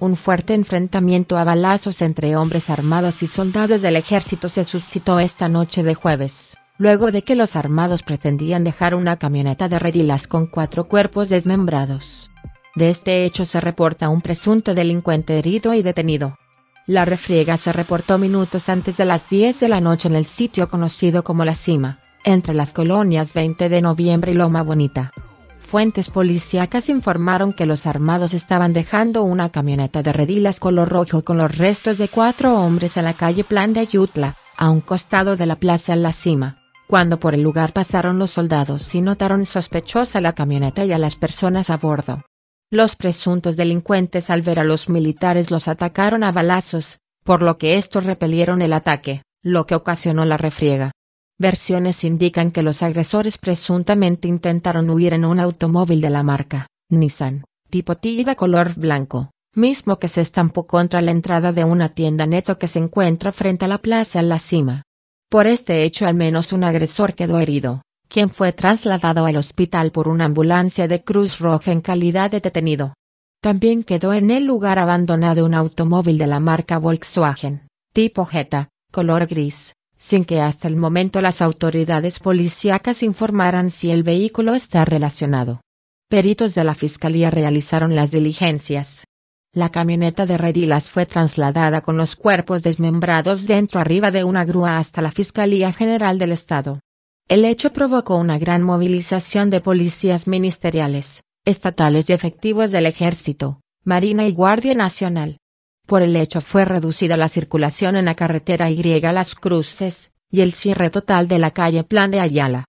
Un fuerte enfrentamiento a balazos entre hombres armados y soldados del ejército se suscitó esta noche de jueves, luego de que los armados pretendían dejar una camioneta de redilas con cuatro cuerpos desmembrados. De este hecho se reporta un presunto delincuente herido y detenido. La refriega se reportó minutos antes de las 10 de la noche en el sitio conocido como La Cima, entre las colonias 20 de noviembre y Loma Bonita. Fuentes policíacas informaron que los armados estaban dejando una camioneta de redilas color rojo con los restos de cuatro hombres en la calle Plan de Ayutla, a un costado de la plaza la cima. Cuando por el lugar pasaron los soldados y notaron sospechosa la camioneta y a las personas a bordo. Los presuntos delincuentes al ver a los militares los atacaron a balazos, por lo que estos repelieron el ataque, lo que ocasionó la refriega versiones indican que los agresores presuntamente intentaron huir en un automóvil de la marca, Nissan, tipo de color blanco, mismo que se estampó contra la entrada de una tienda neto que se encuentra frente a la plaza en la cima. Por este hecho al menos un agresor quedó herido, quien fue trasladado al hospital por una ambulancia de Cruz Roja en calidad de detenido. También quedó en el lugar abandonado un automóvil de la marca Volkswagen, tipo Jetta, color gris, sin que hasta el momento las autoridades policíacas informaran si el vehículo está relacionado. Peritos de la Fiscalía realizaron las diligencias. La camioneta de Redilas fue trasladada con los cuerpos desmembrados dentro arriba de una grúa hasta la Fiscalía General del Estado. El hecho provocó una gran movilización de policías ministeriales, estatales y efectivos del Ejército, Marina y Guardia Nacional. Por el hecho fue reducida la circulación en la carretera Y Las Cruces, y el cierre total de la calle Plan de Ayala.